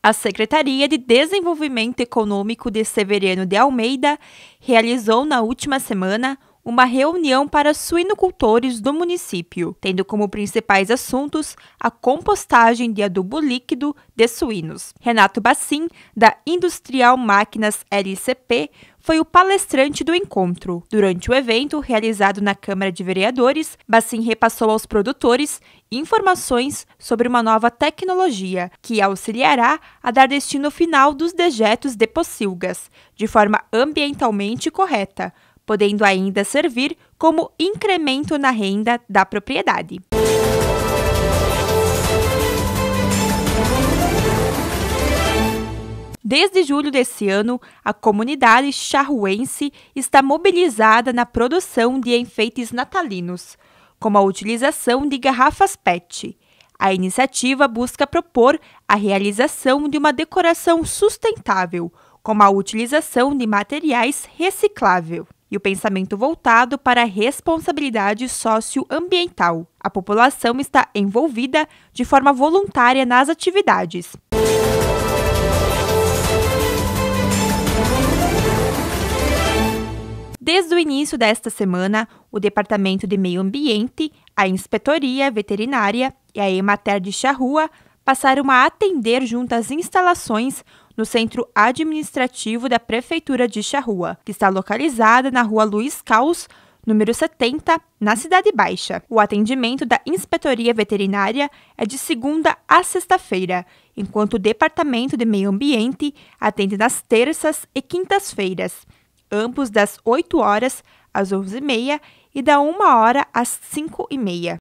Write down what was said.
A Secretaria de Desenvolvimento Econômico de Severiano de Almeida realizou na última semana uma reunião para suinocultores do município, tendo como principais assuntos a compostagem de adubo líquido de suínos. Renato Bassin, da Industrial Máquinas LCP, foi o palestrante do encontro. Durante o evento realizado na Câmara de Vereadores, Bassin repassou aos produtores informações sobre uma nova tecnologia que auxiliará a dar destino final dos dejetos de pocilgas de forma ambientalmente correta, podendo ainda servir como incremento na renda da propriedade. Desde julho desse ano, a comunidade charruense está mobilizada na produção de enfeites natalinos, como a utilização de garrafas PET. A iniciativa busca propor a realização de uma decoração sustentável, como a utilização de materiais recicláveis e o pensamento voltado para a responsabilidade socioambiental. A população está envolvida de forma voluntária nas atividades. Desde o início desta semana, o Departamento de Meio Ambiente, a Inspetoria Veterinária e a Emater de Charrua passaram a atender junto às instalações no centro administrativo da Prefeitura de Charrua, que está localizada na rua Luiz Caos, número 70, na Cidade Baixa. O atendimento da Inspetoria Veterinária é de segunda a sexta-feira, enquanto o Departamento de Meio Ambiente atende nas terças e quintas-feiras, ambos das 8 horas às 11h30 e da 1 hora às 5h30.